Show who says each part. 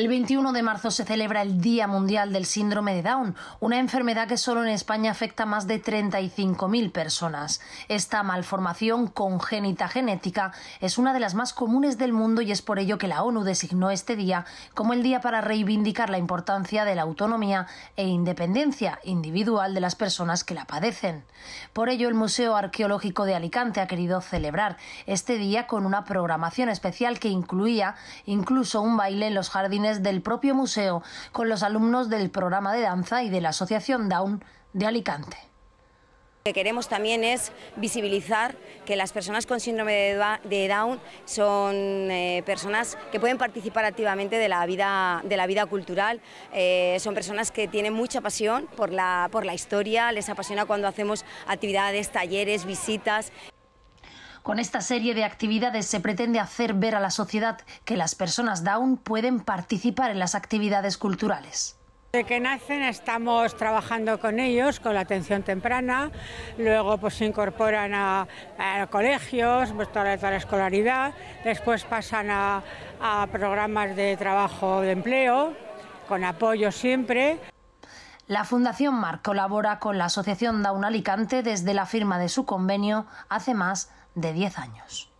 Speaker 1: El 21 de marzo se celebra el Día Mundial del Síndrome de Down, una enfermedad que solo en España afecta a más de 35.000 personas. Esta malformación congénita genética es una de las más comunes del mundo y es por ello que la ONU designó este día como el día para reivindicar la importancia de la autonomía e independencia individual de las personas que la padecen. Por ello, el Museo Arqueológico de Alicante ha querido celebrar este día con una programación especial que incluía incluso un baile en los jardines del propio museo con los alumnos del programa de danza y de la Asociación Down de Alicante. Lo
Speaker 2: que queremos también es visibilizar que las personas con síndrome de Down son eh, personas que pueden participar activamente de la vida, de la vida cultural, eh, son personas que tienen mucha pasión por la, por la historia, les apasiona cuando hacemos actividades, talleres, visitas
Speaker 1: con esta serie de actividades se pretende hacer ver a la sociedad que las personas Down pueden participar en las actividades culturales.
Speaker 3: De que nacen estamos trabajando con ellos, con la atención temprana, luego pues se incorporan a, colegios, pues toda, la, escolaridad, después pasan a, a programas de trabajo de empleo, con apoyo siempre,
Speaker 1: la Fundación Mar colabora con la Asociación Down Alicante desde la firma de su convenio hace más de 10 años.